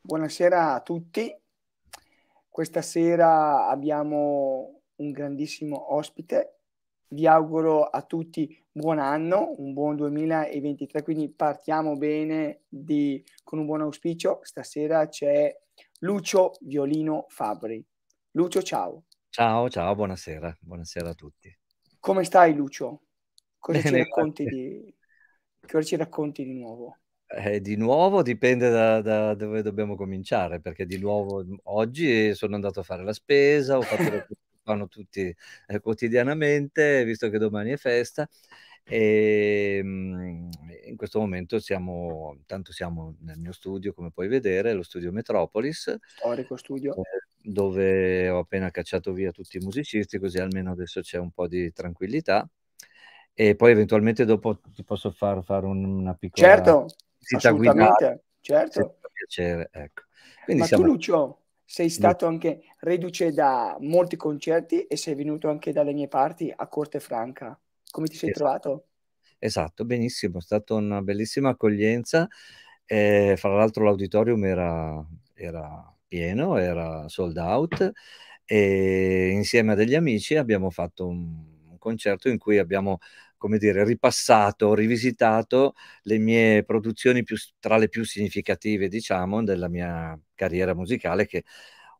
Buonasera a tutti. Questa sera abbiamo un grandissimo ospite. Vi auguro a tutti buon anno, un buon 2023, quindi partiamo bene di, con un buon auspicio. Stasera c'è Lucio Violino Fabri. Lucio, ciao. Ciao, ciao, buonasera. Buonasera a tutti. Come stai Lucio? Cosa, bene, ci, racconti di, cosa ci racconti di nuovo? Eh, di nuovo dipende da, da, dove dobbiamo cominciare, perché di nuovo mhmm, oggi sono andato a fare la spesa, ho fatto le cose che fanno tutti eh, quotidianamente, visto che domani è festa. E ehm, mh, in questo momento siamo, tanto siamo nel mio studio, come puoi vedere, lo studio Metropolis. Storico studio. Eh, dove ho appena cacciato via tutti i musicisti, così almeno adesso c'è un po' di tranquillità. E poi eventualmente dopo ti posso far fare una piccola... Certo, visita guidata. Certo. Piacere, ecco. Quindi Ma siamo... tu Lucio, sei stato anche reduce da molti concerti e sei venuto anche dalle mie parti a Corte Franca. Come ti sei esatto. trovato? Esatto, benissimo, è stata una bellissima accoglienza. Eh, fra l'altro l'auditorium era, era, pieno, era sold out e insieme a degli amici abbiamo fatto un, un concerto in cui abbiamo come dire, ripassato, rivisitato le mie produzioni più, tra le più significative, diciamo, della mia carriera musicale, che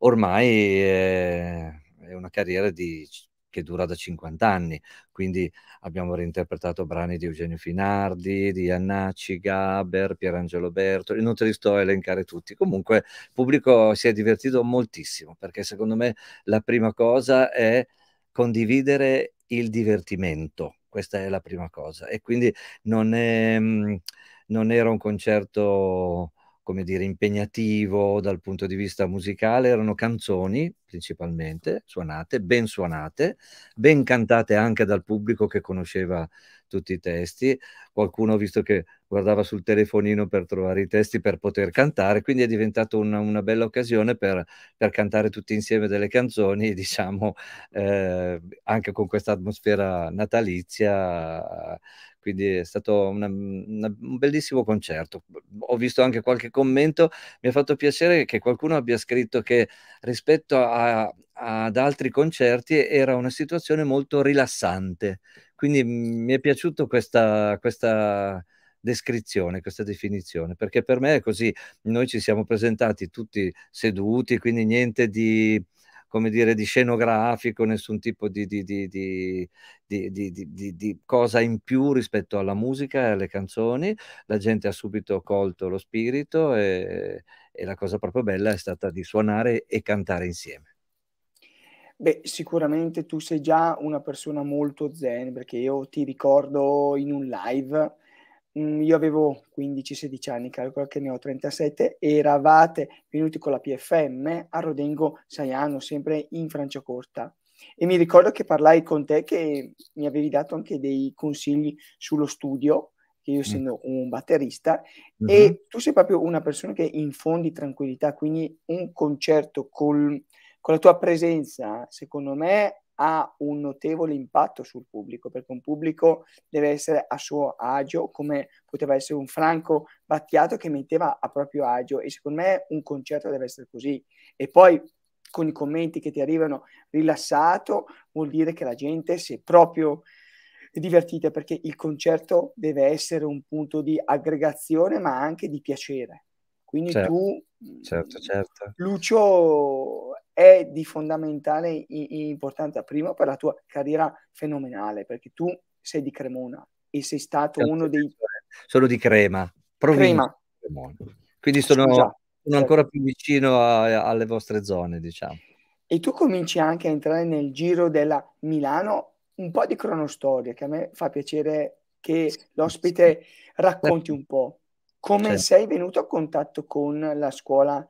ormai è, è una carriera di, che dura da 50 anni. Quindi abbiamo reinterpretato brani di Eugenio Finardi, di Annacci, Gaber, Pierangelo Berto, non te li sto a elencare tutti. Comunque il pubblico si è divertito moltissimo, perché secondo me la prima cosa è condividere il divertimento questa è la prima cosa. E quindi non, è, mhmm, non era un concerto come dire, impegnativo dal punto di vista musicale, erano canzoni principalmente, suonate, ben suonate, ben cantate anche dal pubblico che conosceva tutti i testi. Qualcuno visto che guardava sul telefonino per trovare i testi per poter cantare, quindi è diventata una, una, bella occasione per, per, cantare tutti insieme delle canzoni, diciamo, eh, anche con questa atmosfera natalizia quindi è stato una, una, un bellissimo concerto. Ho visto anche qualche commento, mi ha fatto piacere che qualcuno abbia scritto che rispetto a, ad altri concerti era una situazione molto rilassante, quindi mi è piaciuta questa, questa descrizione, questa definizione, perché per me è così, noi ci siamo presentati tutti seduti, quindi niente di come dire, di scenografico, nessun tipo di, di, di, di, cosa in più rispetto alla musica e alle canzoni. La gente ha subito colto lo spirito e, e la cosa proprio bella è stata di suonare e cantare insieme. Beh, sicuramente tu sei già una persona molto zen, perché io ti ricordo in un live Mm, io avevo 15-16 anni, calcolo che ne ho 37, eravate venuti con la PFM a Rodengo Saiano, sempre in Francia Corta. E mi ricordo che parlai con te che mi avevi dato anche dei consigli sullo studio, che io mm. essendo un batterista, mm-hmm. e tu sei proprio una persona che infondi tranquillità, quindi un concerto col, con la tua presenza, secondo me, ha un notevole impatto sul pubblico, perché un pubblico deve essere a suo agio, come poteva essere un Franco Battiato che metteva a proprio agio e secondo me un concerto deve essere così. E poi con i commenti che ti arrivano rilassato vuol dire che la gente si è proprio divertita perché il concerto deve essere un punto di aggregazione ma anche di piacere. Quindi certo, tu, certo, certo. Lucio, è di fondamentale importanza prima per la tua carriera fenomenale, perché tu sei di Cremona e sei stato certo, uno dei... Certo. Sono di Crema, provincia Crema. Quindi sono, Scusa, sono certo. ancora più vicino a, alle vostre zone, diciamo. E tu cominci anche a entrare nel giro della Milano, un po' di cronostoria, che a me fa piacere che l'ospite racconti un po'. Come sì. sei venuto a contatto con la scuola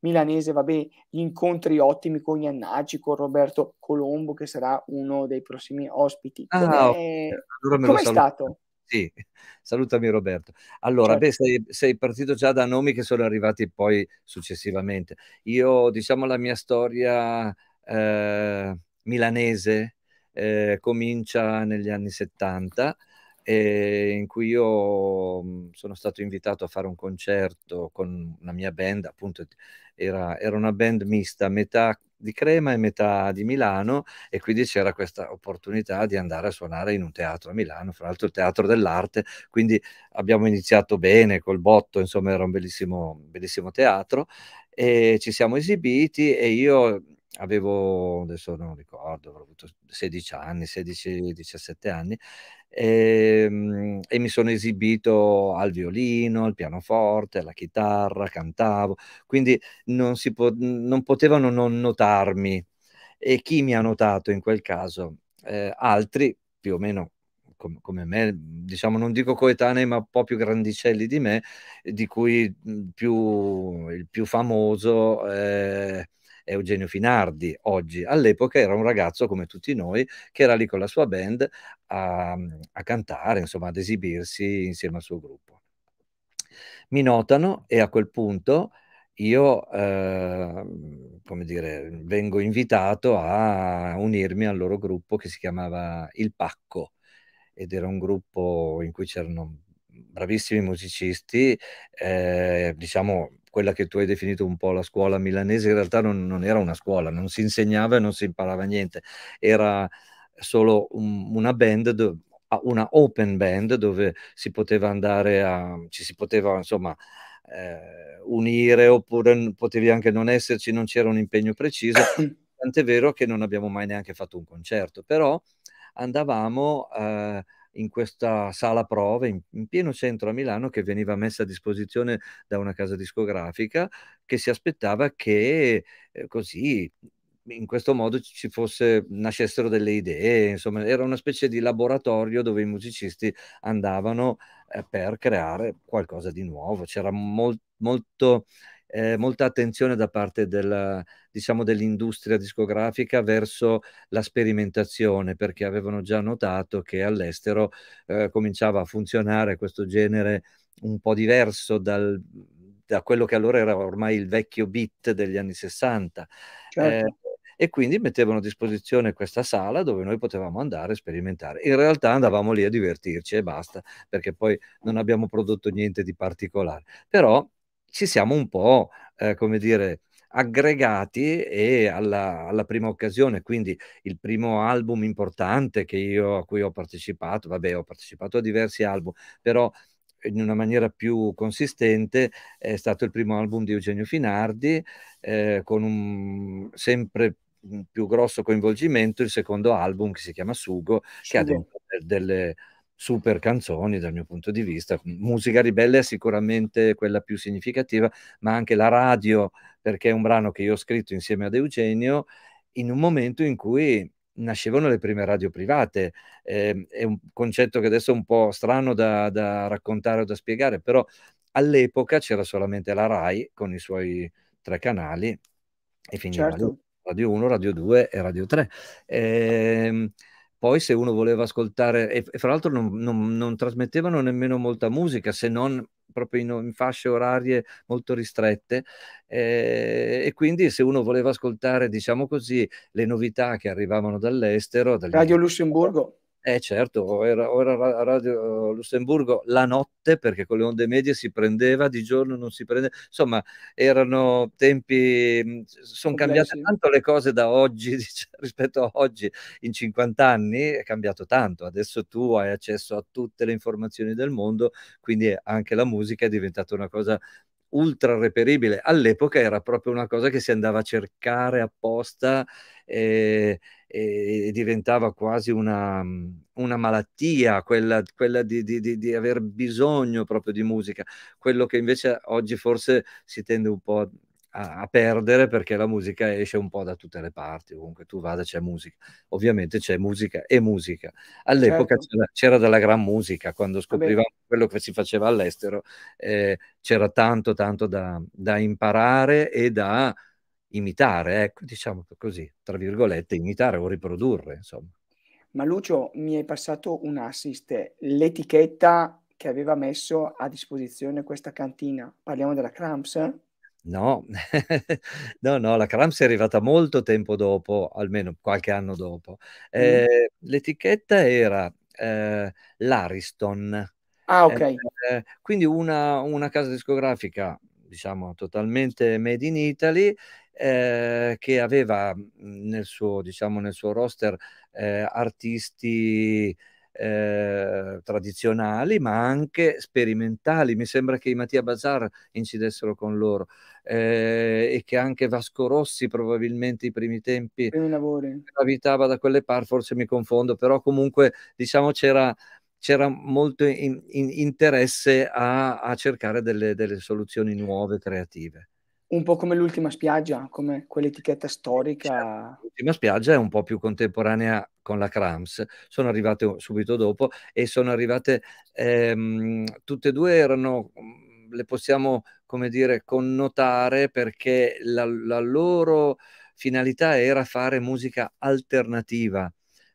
milanese, vabbè, gli incontri ottimi con gli Annaci, con Roberto Colombo, che sarà uno dei prossimi ospiti. Ah, Come okay. allora è stato? Sì, salutami Roberto. Allora, certo. beh, sei, sei, partito già da nomi che sono arrivati poi successivamente. Io, diciamo, la mia storia eh, milanese eh, comincia negli anni 70 eh, in cui io mhmm, sono stato invitato a fare un concerto con la mia band, appunto era, era una band mista, metà di Crema e metà di Milano e quindi c'era questa opportunità di andare a suonare in un teatro a Milano, fra l'altro il teatro dell'arte, quindi abbiamo iniziato bene col botto, insomma era un bellissimo, bellissimo teatro e ci siamo esibiti e io avevo, adesso non ricordo, avrò avuto 16 anni, 16-17 anni, e, ehm, e, mi sono esibito al violino, al pianoforte, alla chitarra, cantavo, quindi non, si po non potevano non notarmi. E chi mi ha notato in quel caso? Eh, altri, più o meno com come me, diciamo non dico coetanei, ma un po' più grandicelli di me, di cui più, il più famoso... Eh, Eugenio Finardi oggi. All'epoca era un ragazzo come tutti noi che era lì con la sua band a, a cantare, insomma ad esibirsi insieme al suo gruppo. Mi notano e a quel punto io, eh, come dire, vengo invitato a unirmi al loro gruppo che si chiamava Il Pacco ed era un gruppo in cui c'erano bravissimi musicisti, eh, diciamo quella che tu hai definito un po' la scuola milanese, in realtà non, non era una scuola, non si insegnava e non si imparava niente, era solo un, una band do, una open band dove si poteva andare a ci si poteva insomma eh, unire oppure potevi anche non esserci non c'era un impegno preciso tant'è vero che non abbiamo mai neanche fatto un concerto però andavamo eh, in questa sala prove in, in, pieno centro a Milano che veniva messa a disposizione da una casa discografica che si aspettava che eh, così in questo modo ci fosse, nascessero delle idee, insomma era una specie di laboratorio dove i musicisti andavano eh, per creare qualcosa di nuovo, c'era mol, molto eh, molta attenzione da parte della, diciamo, dell'industria discografica verso la sperimentazione, perché avevano già notato che all'estero eh, cominciava a funzionare questo genere un po' diverso dal, da quello che allora era ormai il vecchio beat degli anni 60. Certo. Eh, e quindi mettevano a disposizione questa sala dove noi potevamo andare a sperimentare. In realtà andavamo lì a divertirci e basta, perché poi non abbiamo prodotto niente di particolare. Però ci siamo un po', eh, come dire, aggregati e alla, alla, prima occasione, quindi il primo album importante che io, a cui ho partecipato, vabbè ho partecipato a diversi album, però in una maniera più consistente è stato il primo album di Eugenio Finardi eh, con un sempre più grosso coinvolgimento il secondo album che si chiama Sugo, Sugo. che ha delle, delle super canzoni dal mio punto di vista. Musica ribelle è sicuramente quella più significativa, ma anche la radio, perché è un brano che io ho scritto insieme ad Eugenio in un momento in cui nascevano le prime radio private. Eh, è un concetto che adesso è un po' strano da, da raccontare o da spiegare, però all'epoca c'era solamente la RAI con i suoi tre canali e finiva certo. Radio 1, Radio 2 e Radio 3. Eh, poi se uno voleva ascoltare, e, e fra l'altro non, non, non, trasmettevano nemmeno molta musica, se non proprio in, in fasce orarie molto ristrette, eh, e quindi se uno voleva ascoltare, diciamo così, le novità che arrivavano dall'estero... Dagli... Radio Lussemburgo. Eh certo, ora, era Radio eh, Lussemburgo la notte perché con le onde medie si prendeva, di giorno non si prendeva, insomma erano tempi, mm, sono cambiate tanto le cose da oggi diciamo, rispetto a oggi, in 50 anni è cambiato tanto, adesso tu hai accesso a tutte le informazioni del mondo, quindi anche la musica è diventata una cosa ultra reperibile, all'epoca era proprio una cosa che si andava a cercare apposta. Eh, e diventava quasi una, una malattia, quella, quella di, di, di, aver bisogno proprio di musica, quello che invece oggi forse si tende un po' a, a perdere perché la musica esce un po' da tutte le parti, ovunque tu vada c'è musica, ovviamente c'è musica e musica. All'epoca certo. c'era, della gran musica, quando scoprivamo quello che si faceva all'estero eh, c'era tanto tanto da, da imparare e da imitare, ecco, diciamo così, tra virgolette, imitare o riprodurre, insomma. Ma Lucio, mi hai passato un assist, l'etichetta che aveva messo a disposizione questa cantina, parliamo della Cramps? No, no, no, la Cramps è arrivata molto tempo dopo, almeno qualche anno dopo. Mm. Eh, mm. L'etichetta era eh, l'Ariston. Ah, ok. Eh, eh, quindi una, una casa discografica diciamo totalmente made in Italy eh, che aveva mhmm, nel suo, diciamo, nel suo roster eh, artisti eh, tradizionali ma anche sperimentali. Mi sembra che i Mattia Bazar incidessero con loro eh, e che anche Vasco Rossi probabilmente i primi tempi abitava da quelle par, forse mi confondo, però comunque diciamo c'era c'era molto in, in, interesse a, a cercare delle, delle soluzioni nuove, creative un po' come l'ultima spiaggia, come quell'etichetta storica. Certo, l'ultima spiaggia è un po' più contemporanea con la Crams, sono arrivate subito dopo e sono arrivate, ehm, tutte e due erano, le possiamo come dire, connotare perché la, la loro finalità era fare musica alternativa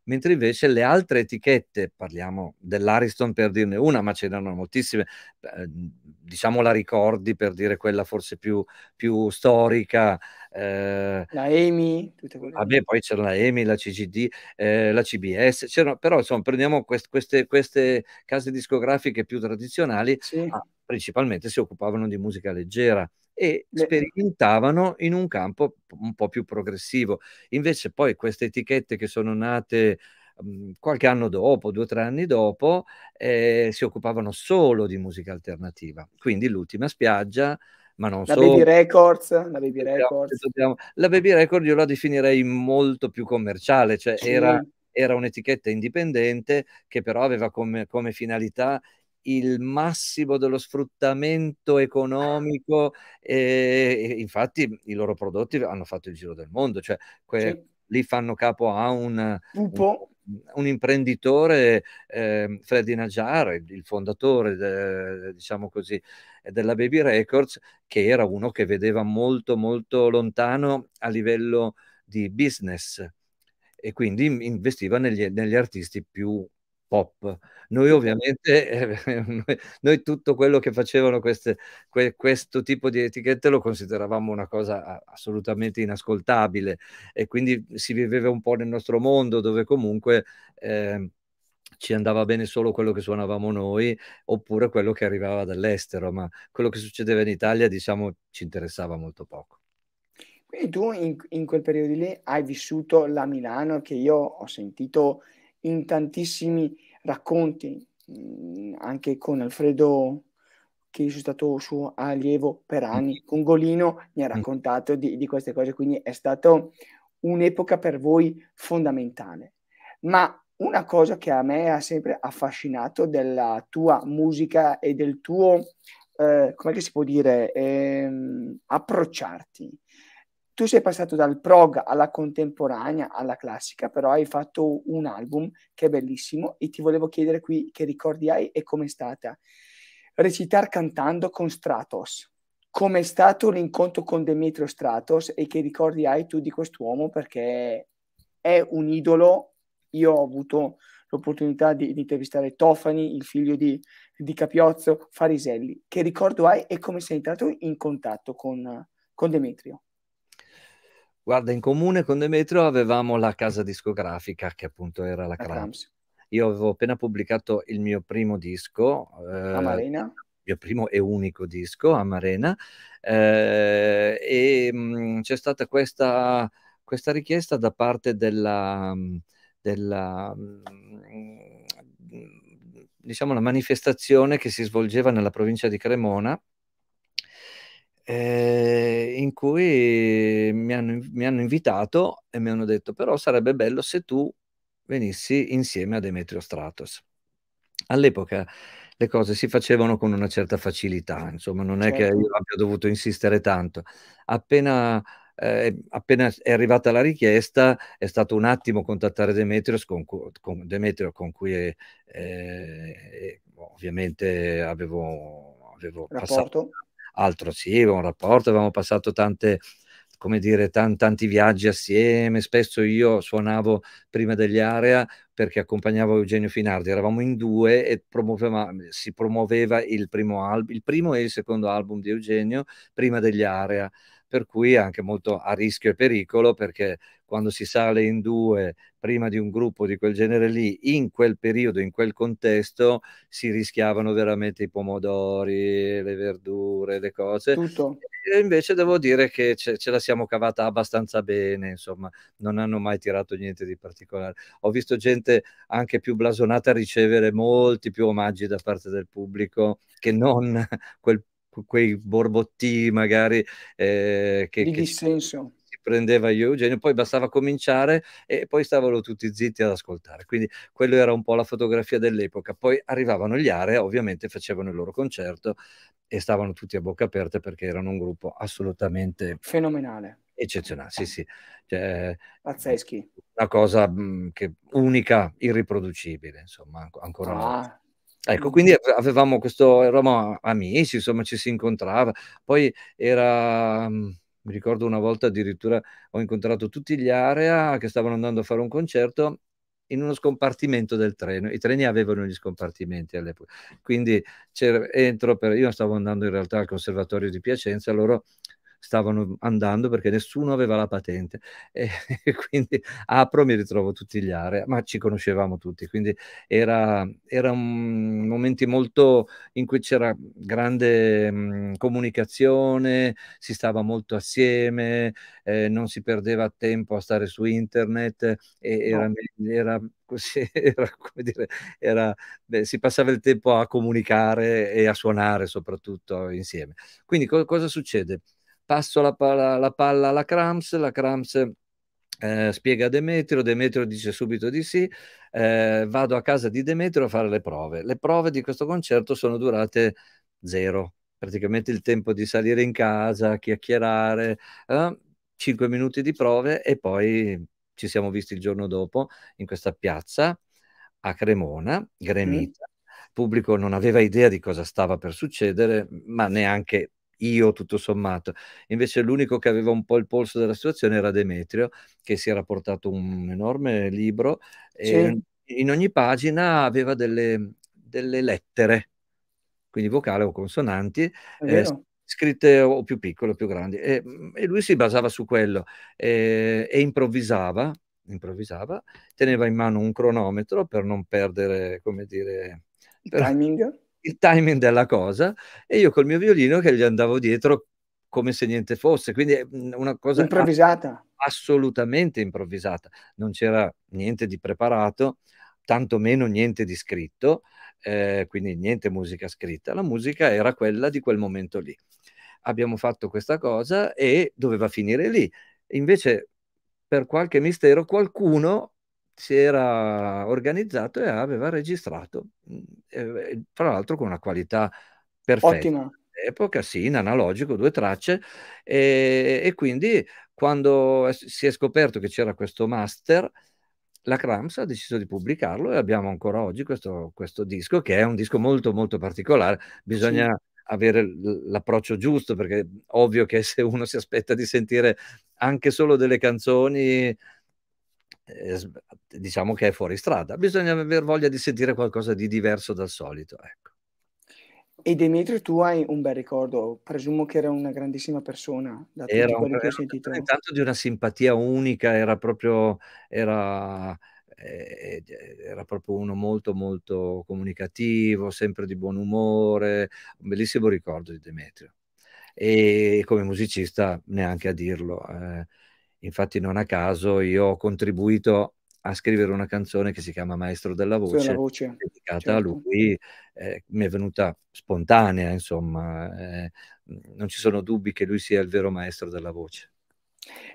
mentre invece le altre etichette, parliamo dell'Ariston per dirne una, ma ce n'erano moltissime, eh, diciamo la ricordi per dire quella forse più, più storica. Eh, la EMI, vabbè, poi c'era la EMI, la CGD, eh, la CBS, però insomma prendiamo quest queste, queste, case discografiche più tradizionali, sì. ma principalmente si occupavano di musica leggera e sperimentavano in un campo un po' più progressivo. Invece poi queste etichette che sono nate mhmm, qualche anno dopo, due o tre anni dopo, eh, si occupavano solo di musica alternativa. Quindi l'ultima spiaggia, ma non la solo... Baby Records, la Baby Records. la Baby Records io la definirei molto più commerciale, cioè sì. era era un'etichetta indipendente che però aveva come, come, finalità il massimo dello sfruttamento economico eh, e infatti i loro prodotti hanno fatto il giro del mondo, cioè que- sì. lì fanno capo a un, un, un, imprenditore, eh, Freddy Najar, il, il fondatore de, diciamo così, della Baby Records, che era uno che vedeva molto molto lontano a livello di business e quindi investiva negli, negli artisti più pop. Noi ovviamente, eh, noi, tutto quello che facevano queste, que, questo tipo di etichette lo consideravamo una cosa assolutamente inascoltabile e quindi si viveva un po' nel nostro mondo dove comunque... Eh, ci andava bene solo quello che suonavamo noi oppure quello che arrivava dall'estero, ma quello che succedeva in Italia, diciamo, ci interessava molto poco. E tu in, in quel periodo lì hai vissuto la Milano che io ho sentito in tantissimi racconti, mm, anche con Alfredo, che è stato suo allievo per anni, mm-hmm. Congolino, mi ha mm-hmm. raccontato di, di queste cose, quindi è stato un'epoca per voi fondamentale. Ma una cosa che a me ha sempre affascinato della tua musica e del tuo, eh, come si può dire, ehm, approcciarti tu sei passato dal prog alla contemporanea, alla classica, però hai fatto un album che è bellissimo e ti volevo chiedere qui che ricordi hai e com'è stata. Recitar cantando con Stratos. Com'è stato l'incontro con Demetrio Stratos e che ricordi hai tu di quest'uomo perché è un idolo. Io ho avuto l'opportunità di, di intervistare Tofani, il figlio di, di, Capiozzo, Fariselli. Che ricordo hai e come sei entrato in contatto con, con Demetrio? Guarda, in comune con Demetrio avevamo la casa discografica che appunto era la, Cramps. Io avevo appena pubblicato il mio primo disco. Eh, Amarena. Il mio primo e unico disco, Amarena. Eh, e mh, mm, c'è stata questa, questa, richiesta da parte della... Mm, della mh, mm, diciamo, una manifestazione che si svolgeva nella provincia di Cremona eh, in cui mi hanno, mi hanno invitato e mi hanno detto però sarebbe bello se tu venissi insieme a Demetrio Stratos. All'epoca le cose si facevano con una certa facilità, insomma, non certo. è che certo. io abbia dovuto insistere tanto. Appena, eh, appena, è arrivata la richiesta, è stato un attimo contattare Demetrios con, con, Demetrio, con cui eh, eh, ovviamente avevo, avevo passato altro sì, avevamo un rapporto, avevamo passato tante, come dire, tan, tanti viaggi assieme, spesso io suonavo prima degli area perché accompagnavo Eugenio Finardi, eravamo in due e promuoveva, si promuoveva il primo, il primo e il secondo album di Eugenio prima degli area per cui è anche molto a rischio e pericolo perché quando si sale in due prima di un gruppo di quel genere lì, in quel periodo, in quel contesto, si rischiavano veramente i pomodori, le verdure, le cose. Tutto. E invece devo dire che ce, ce, la siamo cavata abbastanza bene, insomma, non hanno mai tirato niente di particolare. Ho visto gente anche più blasonata ricevere molti più omaggi da parte del pubblico che non quel quei borbotti magari eh, che, di che Si prendeva io Eugenio, poi bastava cominciare e poi stavano tutti zitti ad ascoltare. Quindi quello era un po' la fotografia dell'epoca. Poi arrivavano gli area, ovviamente facevano il loro concerto e stavano tutti a bocca aperta perché erano un gruppo assolutamente fenomenale. Eccezionale, sì, sì. Cioè, Pazzeschi. Una cosa mh, che, unica, irriproducibile, insomma, ancora ah. una volta. Ecco, quindi avevamo questo, eravamo amici, insomma ci si incontrava, poi era, mhmm, mi ricordo una volta addirittura ho incontrato tutti gli area che stavano andando a fare un concerto in uno scompartimento del treno. I treni avevano gli scompartimenti all'epoca. Quindi c'era, entro per, io stavo andando in realtà al Conservatorio di Piacenza, loro stavano andando perché nessuno aveva la patente e, e quindi apro e mi ritrovo tutti gli area ma ci conoscevamo tutti quindi era, era un momento molto in cui c'era grande mh, mm, comunicazione si stava molto assieme eh, non si perdeva tempo a stare su internet e no. era, era così era come dire era, beh, si passava il tempo a comunicare e a suonare soprattutto insieme quindi co cosa succede passo la, la, la palla alla Crams, la Crams eh, spiega a Demetrio, Demetrio dice subito di sì, eh, vado a casa di Demetrio a fare le prove. Le prove di questo concerto sono durate zero, praticamente il tempo di salire in casa, chiacchierare, eh, minuti di prove e poi ci siamo visti il giorno dopo in questa piazza a Cremona, mm. gremita. Mm. pubblico non aveva idea di cosa stava per succedere, ma neanche io tutto sommato. Invece l'unico che aveva un po' il polso della situazione era Demetrio, che si era portato un enorme libro sì. in ogni pagina aveva delle, delle lettere, quindi vocale o consonanti, eh, scritte o più piccole o più grandi. E, mm, e lui si basava su quello e, e improvvisava, improvvisava, teneva in mano un cronometro per non perdere, come dire... Il per... timing? il timing della cosa e io col mio violino che gli andavo dietro come se niente fosse, quindi mhmm, una cosa improvvisata. Assolutamente improvvisata, non c'era niente di preparato, tantomeno niente di scritto, eh, quindi niente musica scritta, la musica era quella di quel momento lì. Abbiamo fatto questa cosa e doveva finire lì. Invece, per qualche mistero, qualcuno si era organizzato e aveva registrato, eh, l'altro con una qualità perfetta. Ottima. Epoca, sì, in analogico, due tracce, e, e quindi quando si è scoperto che c'era questo master, la Cramps ha deciso di pubblicarlo e abbiamo ancora oggi questo, questo, disco che è un disco molto molto particolare bisogna sì. avere l'approccio giusto perché ovvio che se uno si aspetta di sentire anche solo delle canzoni eh, diciamo che è fuori strada, bisogna aver voglia di sentire qualcosa di diverso dal solito. Ecco. E Demetrio, tu hai un bel ricordo, presumo che era una grandissima persona. Da era un, che ho sentito. tanto di una simpatia unica, era proprio, era, eh, era proprio uno molto, molto comunicativo, sempre di buon umore. Un bellissimo ricordo di Demetrio. E come musicista, neanche a dirlo. Eh Infatti non a caso io ho contribuito a scrivere una canzone che si chiama Maestro della Voce, voce. dedicata certo. a lui, eh, mi è venuta spontanea, insomma, eh, non ci sono dubbi che lui sia il vero maestro della voce.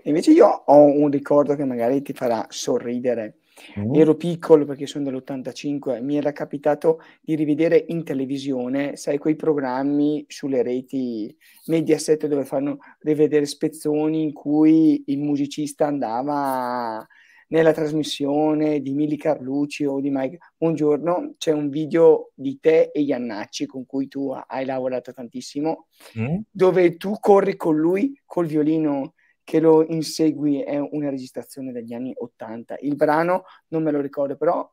Invece io ho un ricordo che magari ti farà sorridere, Mm. Ero piccolo perché sono dell'85, mi era capitato di rivedere in televisione, sai, quei programmi sulle reti Mediaset dove fanno rivedere spezzoni in cui il musicista andava nella trasmissione di Mili Carlucci o di Mike Un giorno c'è un video di te e Iannacci con cui tu hai lavorato tantissimo, mm. dove tu corri con lui col violino che lo insegui è una registrazione degli anni 80. Il brano non me lo ricordo, però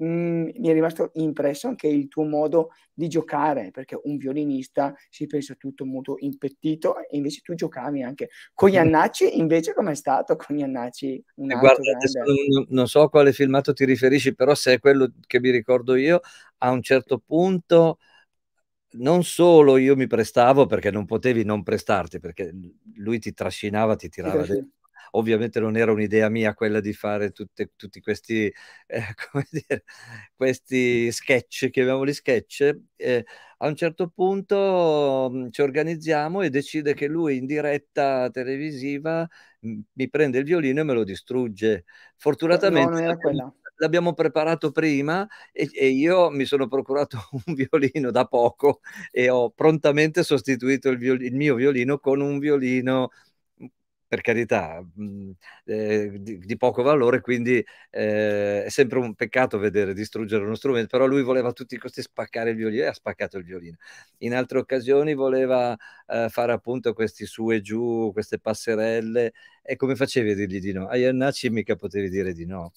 Mm, mi è rimasto impresso anche il tuo modo di giocare, perché un violinista si pensa tutto molto impettito, e invece tu giocavi anche con gli Iannacci, invece com'è stato con gli Iannacci? Eh, guarda, non, non so a quale filmato ti riferisci, però se è quello che mi ricordo io, a un certo punto non solo io mi prestavo perché non potevi non prestarti, perché lui ti trascinava, ti tirava sì, dentro. Ovviamente non era un'idea mia quella di fare tutte, tutti questi, eh, dire, questi sketch, chiamiamoli sketch. Eh, a un certo punto mh, mm, ci organizziamo e decide che lui in diretta televisiva mh, mm, mi prende il violino e me lo distrugge. Fortunatamente... No, non era quella l'abbiamo preparato prima e, e, io mi sono procurato un violino da poco e ho prontamente sostituito il, viol- il mio violino con un violino per carità, mm, eh, di, di, poco valore, quindi eh, è sempre un peccato vedere distruggere uno strumento, però lui voleva a tutti i costi spaccare il violino e ha spaccato il violino. In altre occasioni voleva eh, fare appunto questi su e giù, queste passerelle, e come facevi a dirgli di no? A Iannacci mica potevi dire di no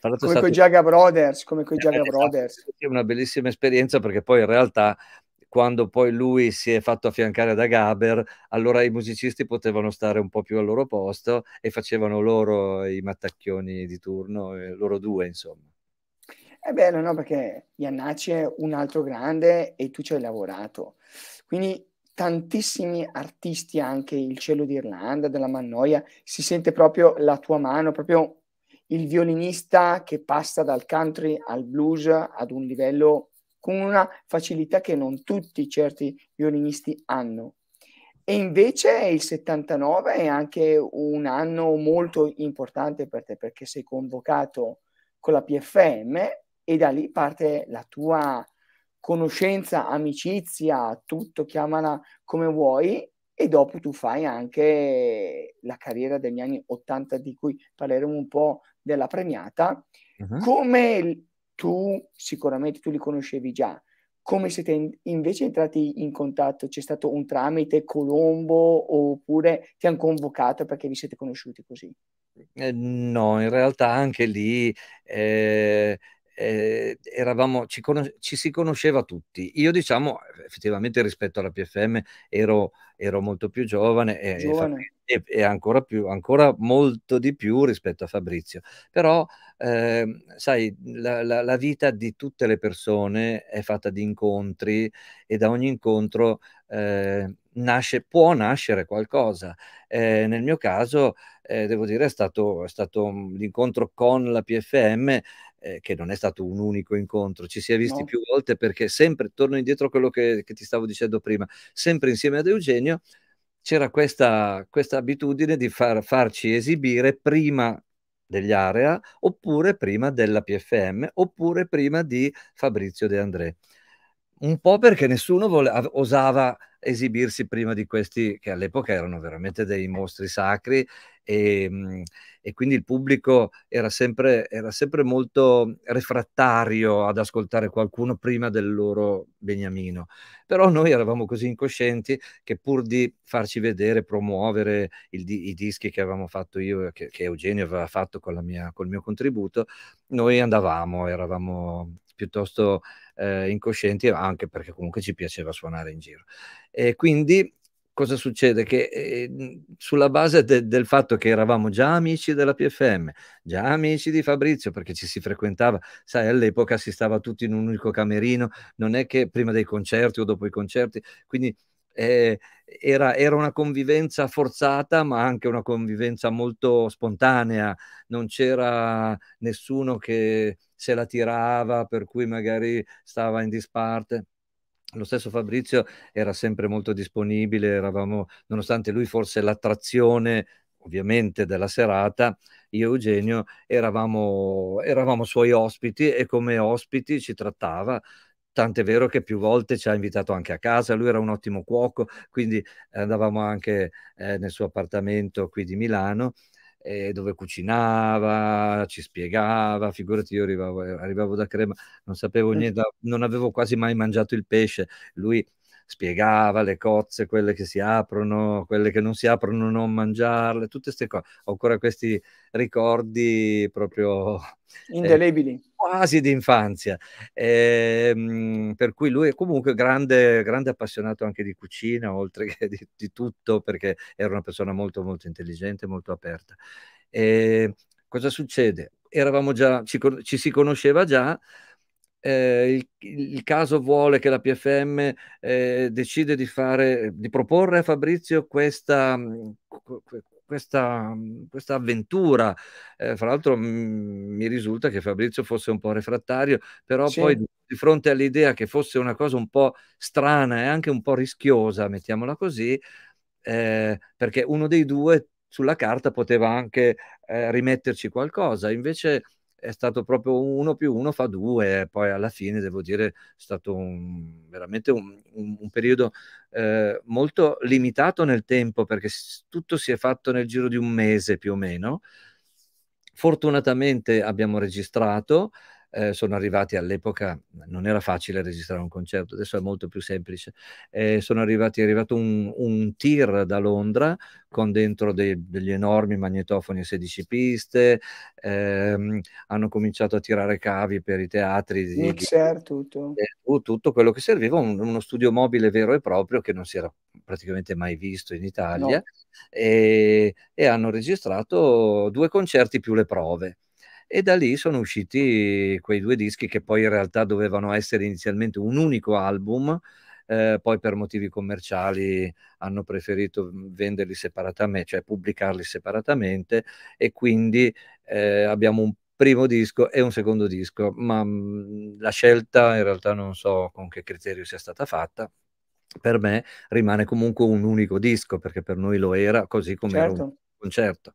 come stato... con Jaga Brothers, come con Jaga eh, Brothers. È una bellissima esperienza perché poi in realtà quando poi lui si è fatto affiancare da Gaber, allora i musicisti potevano stare un po' più al loro posto e facevano loro i mattacchioni di turno, eh, loro due insomma. È bello, no? Perché Iannacci è un altro grande e tu ci hai lavorato. Quindi tantissimi artisti, anche il cielo d'Irlanda, della Mannoia, si sente proprio la tua mano, proprio il violinista che passa dal country al blues ad un livello con una facilità che non tutti certi violinisti hanno. E invece il 79 è anche un anno molto importante per te perché sei convocato con la PFM e da lì parte la tua conoscenza, amicizia, tutto, chiamala come vuoi e dopo tu fai anche la carriera degli anni 80 di cui parleremo un po' della premiata, uh-huh. come tu sicuramente tu li conoscevi già, come siete in, invece entrati in contatto? C'è stato un tramite Colombo oppure ti hanno convocato perché vi siete conosciuti così? Eh, no, in realtà anche lì eh, eh, eravamo, ci, con, ci, si conosceva tutti. Io diciamo, effettivamente rispetto alla PFM ero, ero molto più giovane, e, giovane. e, e ancora, più, ancora, molto di più rispetto a Fabrizio. Però, eh, sai, la, la, la, vita di tutte le persone è fatta di incontri e da ogni incontro eh, nasce, può nascere qualcosa. Eh, nel mio caso, eh, devo dire, è stato, è stato l'incontro con la PFM eh, che non è stato un unico incontro, ci si è visti no. più volte perché sempre, torno indietro a quello che, che ti stavo dicendo prima, sempre insieme ad Eugenio c'era questa, questa, abitudine di far, farci esibire prima degli area oppure prima della PFM oppure prima di Fabrizio De André. Un po' perché nessuno voleva, osava esibirsi prima di questi che all'epoca erano veramente dei mostri sacri e, ehm, e quindi il pubblico era sempre, era sempre, molto refrattario ad ascoltare qualcuno prima del loro beniamino. Però noi eravamo così incoscienti che pur di farci vedere, promuovere il, i dischi che avevamo fatto io, che, che Eugenio aveva fatto mia, col mio contributo, noi andavamo, eravamo piuttosto eh, incoscienti anche perché comunque ci piaceva suonare in giro. E quindi cosa succede? Che eh, sulla base de, del fatto che eravamo già amici della PFM, già amici di Fabrizio, perché ci si frequentava, sai, all'epoca si stava tutti in un unico camerino, non è che prima dei concerti o dopo i concerti, quindi eh, era, era, una convivenza forzata, ma anche una convivenza molto spontanea, non c'era nessuno che se la tirava, per cui magari stava in disparte lo stesso Fabrizio era sempre molto disponibile, eravamo, nonostante lui fosse l'attrazione ovviamente della serata, io e Eugenio eravamo, eravamo suoi ospiti e come ospiti ci trattava, tant'è vero che più volte ci ha invitato anche a casa, lui era un ottimo cuoco, quindi andavamo anche eh, nel suo appartamento qui di Milano eh, dove cucinava, ci spiegava, figurati io arrivavo, eh, arrivavo da Crema, non sapevo certo. niente, non avevo quasi mai mangiato il pesce, lui spiegava le cozze, quelle che si aprono, quelle che non si aprono, non mangiarle, tutte queste cose. Ho ancora questi ricordi proprio eh, indelebili. Eh, quasi di infanzia. Eh, per cui lui è comunque grande, grande appassionato anche di cucina, oltre che di, di tutto, perché era una persona molto, molto intelligente, molto aperta. Eh, cosa succede? Eravamo già, ci, ci si conosceva già, eh, il, il, caso vuole che la PFM eh, decide di, fare, di proporre a Fabrizio questa, mm, questa, mm, questa avventura. Eh, fra l'altro mm, mi risulta che Fabrizio fosse un po' refrattario, però sì. poi di fronte all'idea che fosse una cosa un po' strana e anche un po' rischiosa, mettiamola così, eh, perché uno dei due sulla carta poteva anche eh, rimetterci qualcosa, invece è stato proprio uno più uno fa due, poi alla fine devo dire è stato un, veramente un, un, un periodo eh, molto limitato nel tempo perché tutto si è fatto nel giro di un mese più o meno. Fortunatamente abbiamo registrato, eh, sono arrivati all'epoca, non era facile registrare un concerto, adesso è molto più semplice, eh, sono arrivati, è arrivato un, un tir da Londra con dentro dei, degli enormi magnetofoni a 16 piste, ehm, hanno cominciato a tirare cavi per i teatri, di, mixer, tutto. Eh, tutto quello che serviva, un, uno studio mobile vero e proprio che non si era praticamente mai visto in Italia no. e, e hanno registrato due concerti più le prove e da lì sono usciti quei due dischi che poi in realtà dovevano essere inizialmente un unico album, eh, poi per motivi commerciali hanno preferito mm, venderli separatamente, cioè pubblicarli separatamente e quindi eh, abbiamo un primo disco e un secondo disco, ma mh, mm, la scelta in realtà non so con che criterio sia stata fatta. Per me rimane comunque un unico disco perché per noi lo era, così come certo. era un certo. concerto.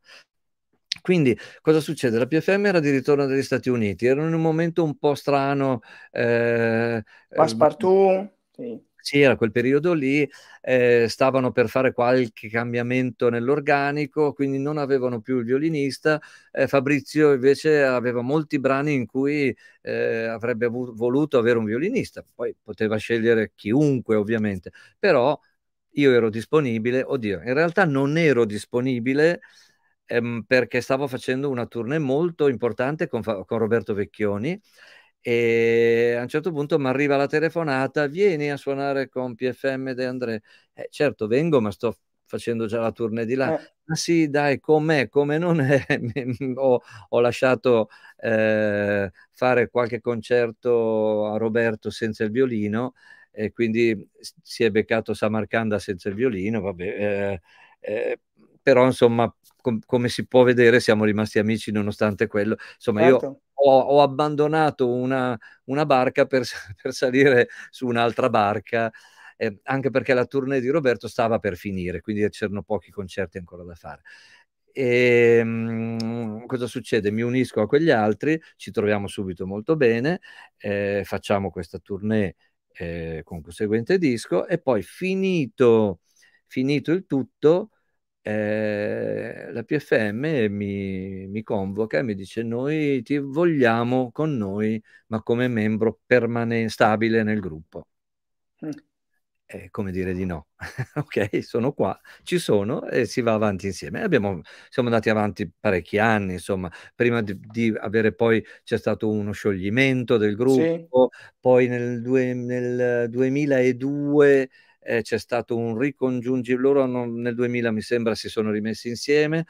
Quindi cosa succede? La PFM era di ritorno dagli Stati Uniti, erano in un momento un po' strano. Eh, eh, Passepartout? Sì sì, era quel periodo lì, eh, stavano per fare qualche cambiamento nell'organico, quindi non avevano più il violinista. Eh, Fabrizio invece aveva molti brani in cui eh, avrebbe avuto, voluto avere un violinista, poi poteva scegliere chiunque ovviamente, però io ero disponibile, oddio, in realtà non ero disponibile ehm, perché stavo facendo una tournée molto importante con, con Roberto Vecchioni e a un certo punto mi arriva la telefonata, vieni a suonare con PFM De André. Eh, certo, vengo, ma sto facendo già la tournée di là. Eh. Ma sì, dai, com'è, come non è. ho, ho, lasciato eh, fare qualche concerto a Roberto senza il violino e quindi si è beccato Samarcanda senza il violino, vabbè. Eh, eh però insomma com- come si può vedere siamo rimasti amici nonostante quello. Insomma certo. io ho, ho abbandonato una, una barca per, per, salire su un'altra barca. Eh, anche perché la tournée di Roberto stava per finire, quindi c'erano pochi concerti ancora da fare. E, ehm, cosa succede? Mi unisco a quegli altri, ci troviamo subito molto bene, eh, facciamo questa tournée eh, con conseguente disco e poi finito, finito il tutto eh, la PFM mi, mi, convoca e mi dice noi ti vogliamo con noi ma come membro permanente stabile nel gruppo mm. eh, come dire di no ok sono qua ci sono e si va avanti insieme Abbiamo, siamo andati avanti parecchi anni insomma prima di, di avere poi c'è stato uno scioglimento del gruppo sì. poi nel, due, nel 2002 eh, c'è stato un ricongiungimento, loro hanno, nel 2000 mi sembra si sono rimessi insieme,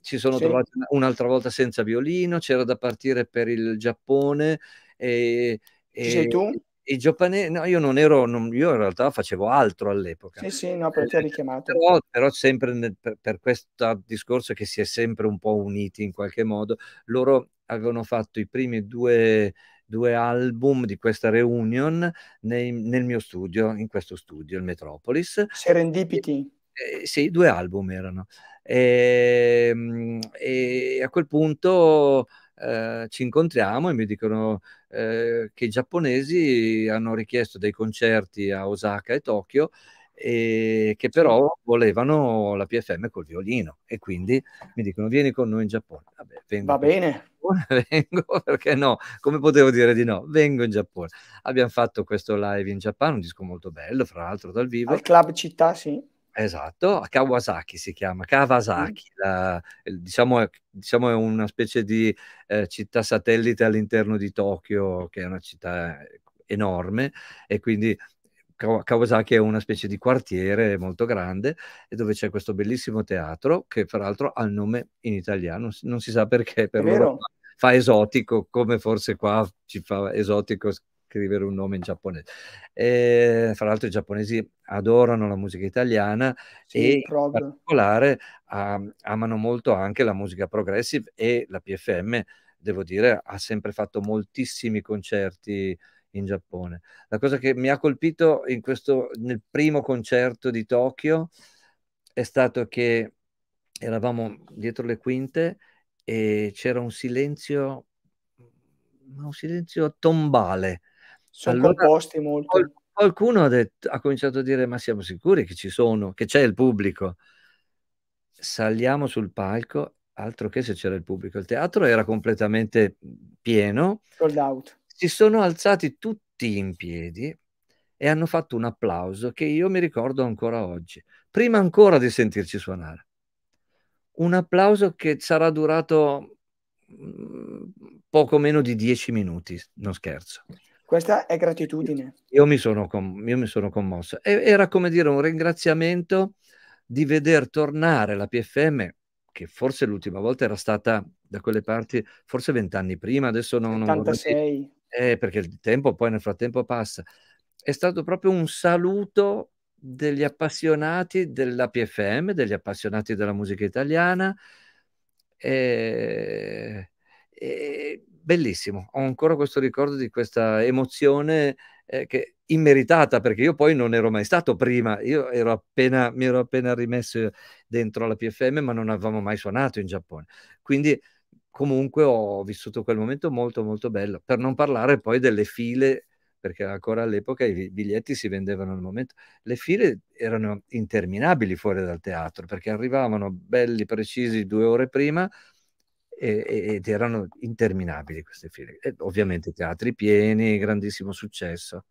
ci sono sì. trovati un'altra volta senza violino, c'era da partire per il Giappone. E, e sei tu? I giapponesi, no, io non ero, non, io in realtà facevo altro all'epoca. Sì, sì, no, per te richiamato. Però, però sempre nel, per, per questo discorso che si è sempre un po' uniti in qualche modo, loro avevano fatto i primi due due album di questa reunion nei, nel mio studio, in questo studio, il Metropolis. Serendipity. Eh, sì, due album erano. E, ehm, e a quel punto eh, ci incontriamo e mi dicono eh, che i giapponesi hanno richiesto dei concerti a Osaka e Tokyo e che però volevano la PFM col violino e quindi mi dicono vieni con noi in Giappone. Vabbè, vengo Va bene. vengo perché no, come potevo dire di no? Vengo in Giappone. Abbiamo fatto questo live in Giappone, un disco molto bello, fra l'altro dal vivo. Al club città, sì. Esatto, a Kawasaki si chiama, Kawasaki, mm. la, eh, diciamo, diciamo, è una specie di eh, città satellite all'interno di Tokyo, che è una città eh, enorme e quindi Kawasaki è una specie di quartiere molto grande e dove c'è questo bellissimo teatro che peraltro ha il nome in italiano, non si sa perché, per loro fa, esotico, come forse qua ci fa esotico scrivere un nome in giapponese. E, fra l'altro i giapponesi adorano la musica italiana sì, e prog. in particolare ah, amano molto anche la musica progressive e la PFM, devo dire, ha sempre fatto moltissimi concerti in Giappone. La cosa che mi ha colpito questo, nel primo concerto di Tokyo è stato che eravamo dietro le quinte e c'era un silenzio, un silenzio tombale. Sono allora, composti molto. Qualcuno ha, detto, ha cominciato a dire: Ma siamo sicuri che ci sono, che c'è il pubblico. Saliamo sul palco altro che se c'era il pubblico. Il teatro era completamente pieno. Sold out si sono alzati tutti in piedi e hanno fatto un applauso che io mi ricordo ancora oggi, prima ancora di sentirci suonare. Un applauso che sarà durato mm, poco meno di dieci minuti, non scherzo. Questa è gratitudine. Io mi sono, com- io mi sono commosso. E- era come dire un ringraziamento di veder tornare la PFM, che forse l'ultima volta era stata da quelle parti, forse vent'anni prima, adesso non... 86. Non eh, perché il tempo poi nel frattempo passa. È stato proprio un saluto degli appassionati dell'APFM, degli appassionati della musica italiana. Eh, eh, bellissimo, ho ancora questo ricordo di questa emozione eh, che immeritata perché io poi non ero mai stato prima, io ero appena, mi ero appena rimesso dentro la PFM ma non avevamo mai suonato in Giappone. Quindi comunque ho vissuto quel momento molto molto bello, per non parlare poi delle file, perché ancora all'epoca i biglietti si vendevano al momento, le file erano interminabili fuori dal teatro, perché arrivavano belli precisi due ore prima ed erano interminabili queste file. E ovviamente teatri pieni, grandissimo successo.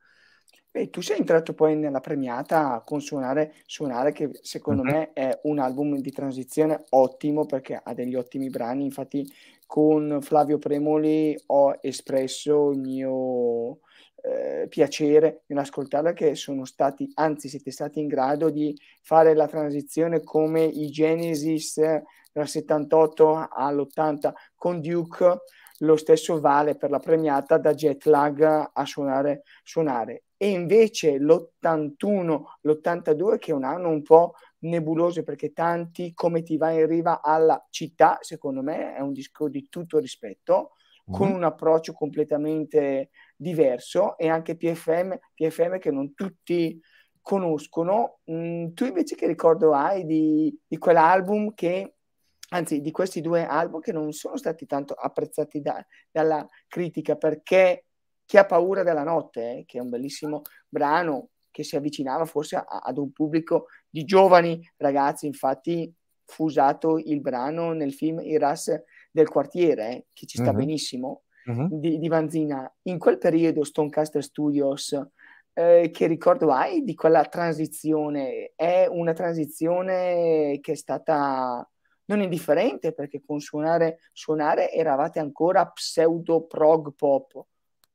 E tu sei entrato poi nella premiata con Suonare, Suonare che secondo uh-huh. me è un album di transizione ottimo perché ha degli ottimi brani, infatti con Flavio Premoli ho espresso il mio eh, piacere nell'ascoltarla che sono stati, anzi siete stati in grado di fare la transizione come i Genesis dal 78 all'80 con Duke, lo stesso vale per la premiata da jet lag a suonare, suonare. E invece l'81, l'82 che è un anno un po' nebulose perché tanti come ti va in riva alla città, secondo me è un disco di tutto rispetto, mm-hmm. con un approccio completamente diverso e anche PFM, PFM che non tutti conoscono. Mm, tu invece che ricordo hai di, di quell'album che anzi di questi due album che non sono stati tanto apprezzati da, dalla critica perché Chi ha paura della notte, eh, che è un bellissimo brano che si avvicinava forse a, ad un pubblico di giovani ragazzi. Infatti fu usato il brano nel film I Ras del quartiere, eh, che ci sta uh-huh. benissimo, uh-huh. Di, di, Vanzina. In quel periodo Stonecaster Studios, eh, che ricordo hai di quella transizione? È una transizione che è stata non indifferente perché con suonare, suonare eravate ancora pseudo prog pop.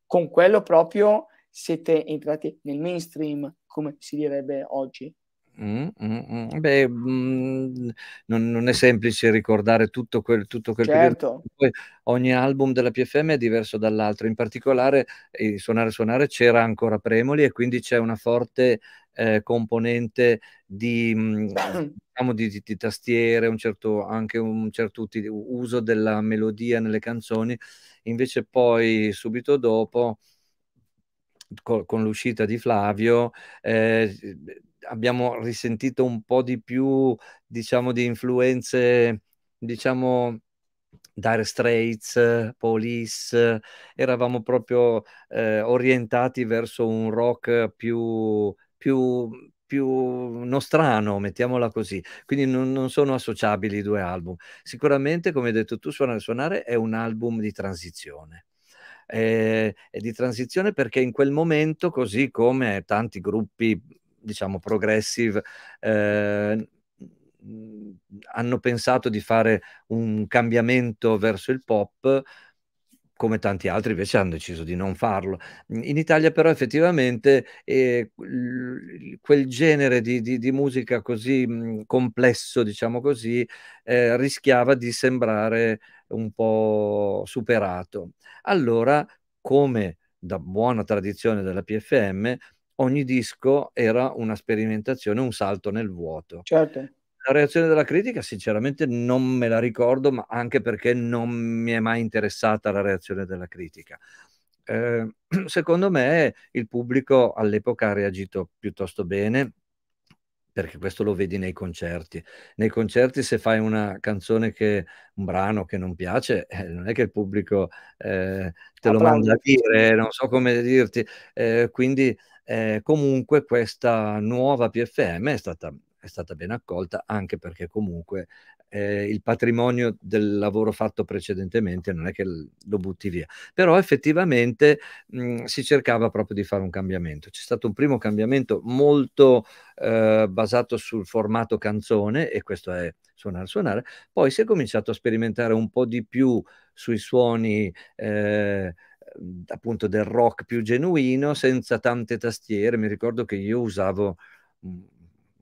Con quello proprio siete entrati nel mainstream, come si direbbe oggi. Mm, mm, mm. mm. non, non, è semplice ricordare tutto quel, tutto quel certo. periodo. ogni album della PFM è diverso dall'altro. In particolare, eh, suonare suonare c'era ancora Premoli e quindi c'è una forte eh, componente di, mm, diciamo, di, di, di tastiere, un certo, anche un certo uti- uso della melodia nelle canzoni. Invece poi, subito dopo, con, con l'uscita di Flavio, eh, abbiamo risentito un po' di più, diciamo, di influenze, diciamo, Dire Straits, Police, eravamo proprio eh, orientati verso un rock più, più, più nostrano, mettiamola così. Quindi non, non, sono associabili i due album. Sicuramente, come hai detto tu, Suonare Suonare è un album di transizione. Eh, è di transizione perché in quel momento, così come tanti gruppi diciamo, progressive, eh, hanno pensato di fare un cambiamento verso il pop, come tanti altri invece hanno deciso di non farlo. In Italia però effettivamente eh, quel genere di, di, di musica così mm, complesso, diciamo così, eh, rischiava di sembrare un po' superato. Allora, come da buona tradizione della PFM, ogni disco era una sperimentazione, un salto nel vuoto. Certo. La reazione della critica sinceramente non me la ricordo, ma anche perché non mi è mai interessata la reazione della critica. Eh, secondo me il pubblico all'epoca ha reagito piuttosto bene, perché questo lo vedi nei concerti. Nei concerti se fai una canzone che un brano che non piace, eh, non è che il pubblico eh, te Applausi. lo manda a dire, non so come dirti. Eh, quindi eh, comunque questa nuova PFM è stata, è stata, ben accolta anche perché comunque eh, il patrimonio del lavoro fatto precedentemente non è che lo butti via. Però effettivamente mh, si cercava proprio di fare un cambiamento. C'è stato un primo cambiamento molto eh, basato sul formato canzone e questo è suonare suonare. Poi si è cominciato a sperimentare un po' di più sui suoni eh, Mhmm, appunto del rock più genuino, senza tante tastiere. Mi ricordo che io usavo mhmm,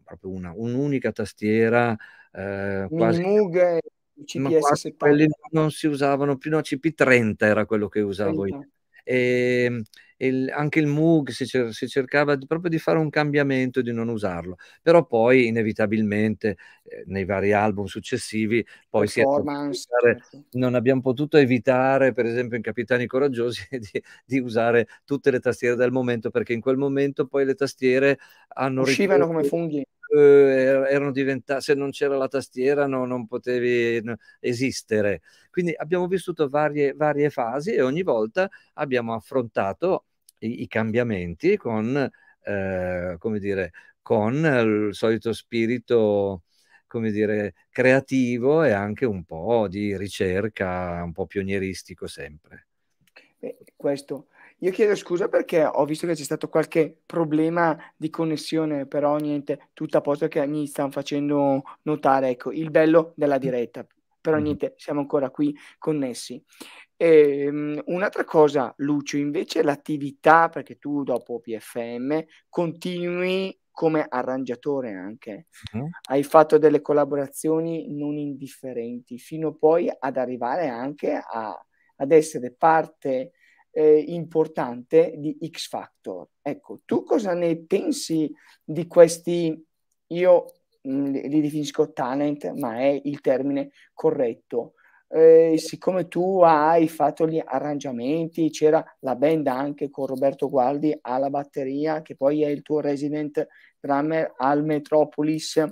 proprio una, un'unica tastiera, eh, quasi... Moog CPS quelli non si usavano più, no, CP30 era quello che usavo io. E, il, anche il Moog si, cer- si cercava di, proprio di fare un cambiamento e di non usarlo, però poi inevitabilmente eh, nei vari album successivi poi si è evitare, certo. non abbiamo potuto evitare per esempio in Capitani Coraggiosi di, di, usare tutte le tastiere del momento perché in quel momento poi le tastiere hanno uscivano ricordo, come funghi eh, er-, erano diventati, se non c'era la tastiera no, non potevi no, esistere. Quindi abbiamo vissuto varie, varie, fasi e ogni volta abbiamo affrontato i, i cambiamenti con, eh, come dire, con il solito spirito come dire, creativo e anche un po' di ricerca, un po' pionieristico sempre. Beh, questo io chiedo scusa perché ho visto che c'è stato qualche problema di connessione, però niente, tutto a posto che mi stanno facendo notare, ecco, il bello della mm. diretta. Però mm-hmm. niente, siamo ancora qui connessi. E, um, un'altra cosa, Lucio, invece l'attività, perché tu dopo PFM continui come arrangiatore anche. Mm. Hai fatto delle collaborazioni non indifferenti, fino poi ad arrivare anche a, ad essere parte eh, importante di X Factor. Ecco, tu cosa ne pensi di questi, io mh, mm, li definisco talent, ma è il termine corretto. Eh, siccome tu hai fatto gli arrangiamenti, c'era la band anche con Roberto Gualdi alla batteria, che poi è il tuo resident drummer al Metropolis,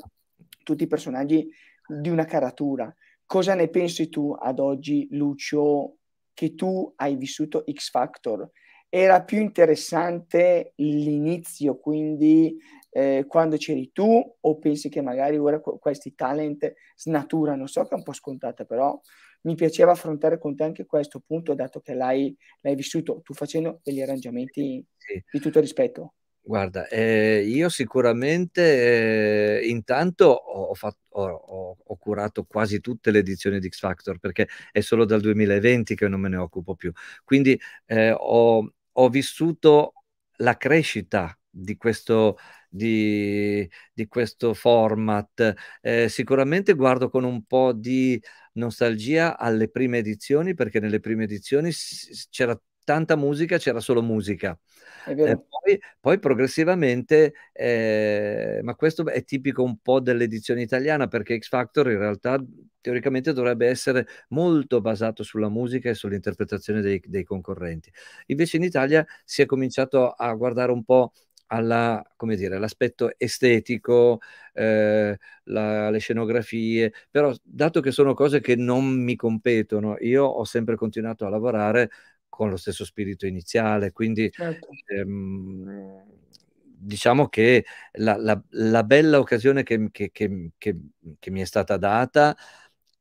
tutti i personaggi di una caratura. Cosa ne pensi tu ad oggi, Lucio, che tu hai vissuto X Factor. Era più interessante l'inizio, quindi eh, quando c'eri tu, o pensi che magari ora questi talent snaturano? So che è un po' scontata, però mi piaceva affrontare con te anche questo punto, dato che l'hai, l'hai vissuto tu facendo degli arrangiamenti sì. di tutto rispetto. Guarda, eh, io sicuramente eh, intanto ho, fatto, ho, ho, ho, curato quasi tutte le edizioni di X Factor perché è solo dal 2020 che non me ne occupo più. Quindi eh, ho, ho vissuto la crescita di questo, di, di questo format. Eh, sicuramente guardo con un po' di nostalgia alle prime edizioni, perché nelle prime edizioni c'era tanta musica, c'era solo musica. Eh, poi, poi, progressivamente, eh, ma questo è tipico un po' dell'edizione italiana perché X Factor in realtà teoricamente dovrebbe essere molto basato sulla musica e sull'interpretazione dei, dei concorrenti. Invece in Italia si è cominciato a guardare un po' alla, come dire, l'aspetto estetico, eh, la, le scenografie, però dato che sono cose che non mi competono, io ho sempre continuato a lavorare con lo stesso spirito iniziale. Quindi certo. ehm, diciamo che la, la, la bella occasione che, che, che, che, mi è stata data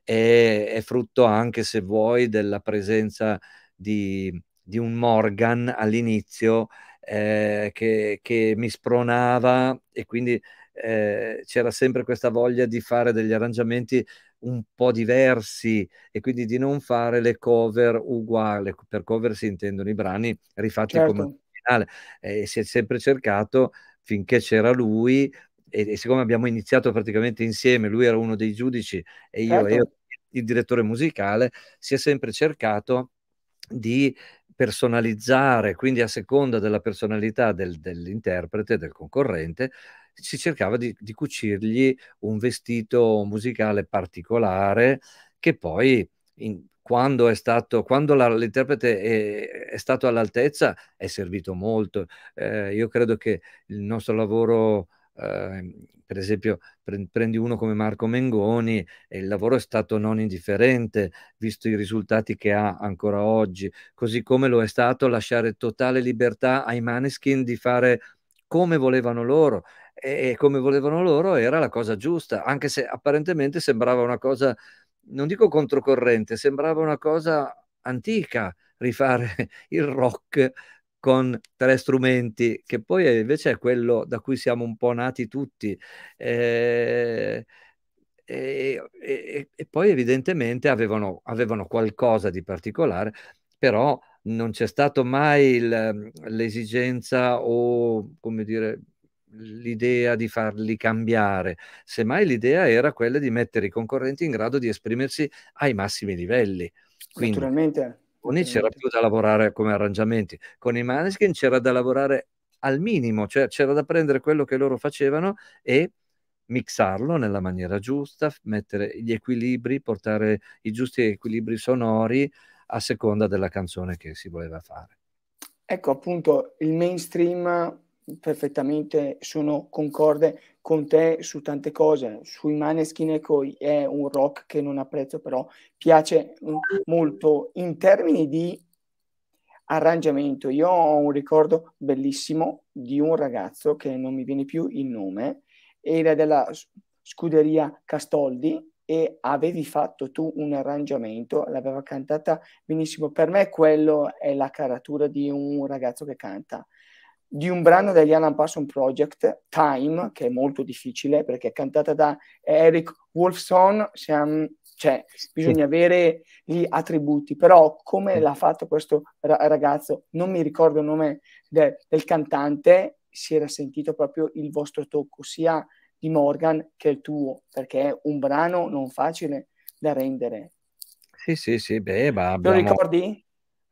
è, è, frutto anche, se vuoi, della presenza di, di un Morgan all'inizio eh, che, mi spronava e quindi eh, c'era sempre questa voglia di fare degli arrangiamenti un po' diversi e quindi di non fare le cover uguali. Per cover si intendono i brani rifatti certo. come originale. Eh, si è sempre cercato finché c'era lui e, e, siccome abbiamo iniziato praticamente insieme, lui era uno dei giudici e io, certo. io il direttore musicale, si è sempre cercato di personalizzare, quindi a seconda della personalità del, dell'interprete, del concorrente, si cercava di, di cucirgli un vestito musicale particolare che poi in, quando, è stato, quando la, l'interprete è, è, stato all'altezza è servito molto. Eh, io credo che il nostro lavoro, eh, per esempio, pre- prendi uno come Marco Mengoni, il lavoro è stato non indifferente, visto i risultati che ha ancora oggi, così come lo è stato lasciare totale libertà ai maneskin di fare come volevano loro e come volevano loro era la cosa giusta, anche se apparentemente sembrava una cosa, non dico controcorrente, sembrava una cosa antica rifare il rock con tre strumenti, che poi invece è quello da cui siamo un po' nati tutti. Eh, e, e, e, poi evidentemente avevano, avevano qualcosa di particolare, però non c'è stato mai il, mhmm, l'esigenza o, come dire, l'idea di farli cambiare, semmai l'idea era quella di mettere i concorrenti in grado di esprimersi ai massimi livelli. Quindi, naturalmente. Con c'era più da lavorare come arrangiamenti, con i Maneskin c'era da lavorare al minimo, cioè c'era da prendere quello che loro facevano e mixarlo nella maniera giusta, mettere gli equilibri, portare i giusti equilibri sonori, a seconda della canzone che si voleva fare. Ecco appunto il mainstream perfettamente sono concorde con te su tante cose sui Maneskin ecco è un rock che non apprezzo però piace molto in termini di arrangiamento io ho un ricordo bellissimo di un ragazzo che non mi viene più il nome era della scuderia Castoldi e avevi fatto tu un arrangiamento, l'aveva cantata benissimo. Per me quello è la caratura di un ragazzo che canta. Di un brano degli dell'Iana Parson Project, Time, che è molto difficile perché è cantata da Eric Wolfson, siamo, cioè, bisogna avere gli attributi, però come l'ha fatto questo ra- ragazzo, non mi ricordo il nome de- del cantante, si era sentito proprio il vostro tocco, sia di Morgan che il tuo, perché è un brano non facile da rendere. Sì, sì, sì, beh, ma abbiamo... Lo ricordi?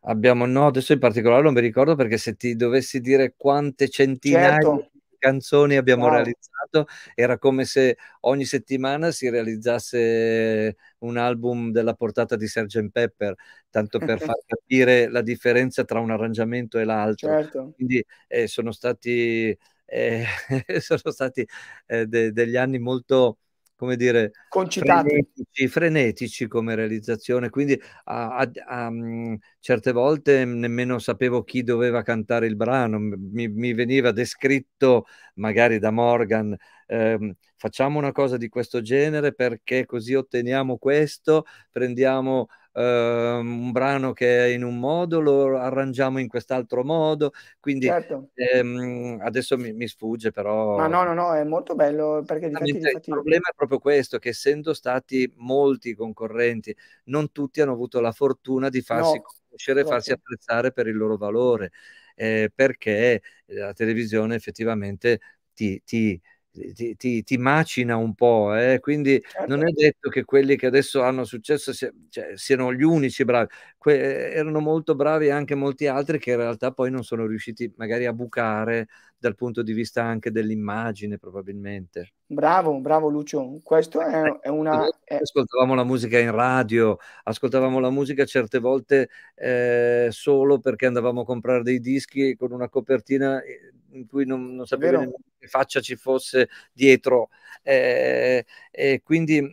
Abbiamo, no, adesso in particolare non mi ricordo perché se ti dovessi dire quante centinaia certo. di canzoni abbiamo wow. realizzato, era come se ogni settimana si realizzasse un album della portata di Sgt. Pepper, tanto per far capire la differenza tra un arrangiamento e l'altro. Certo. Quindi eh, sono stati eh, sono stati eh, de- degli anni molto come dire, frenetici, frenetici, come realizzazione, quindi a, a, a, mm, certe volte nemmeno sapevo chi doveva cantare il brano, mi, mi veniva descritto magari da Morgan, eh, facciamo una cosa di questo genere perché così otteniamo questo, prendiamo eh, un brano che è in un modo lo arrangiamo in quest'altro modo, quindi certo. ehm, adesso mi, mi, sfugge però... Ma no, no, no, è molto bello perché difatti, il difatti... problema è proprio questo, che essendo stati molti concorrenti, non tutti hanno avuto la fortuna di farsi no, conoscere e farsi apprezzare per il loro valore. Eh, perché eh, la televisione effettivamente ti, ti ti, ti, ti, macina un po', eh? quindi certo. non è detto che quelli che adesso hanno successo si, cioè, siano gli unici bravi, que- eh, erano molto bravi anche molti altri che in realtà poi non sono riusciti magari a bucare dal punto di vista anche dell'immagine probabilmente. Bravo, bravo Lucio, questo è, ecco, è una... Ascoltavamo la musica in radio, ascoltavamo la musica certe volte eh, solo perché andavamo a comprare dei dischi con una copertina eh, in cui non, non sapevo che faccia ci fosse dietro. Eh, e quindi mm,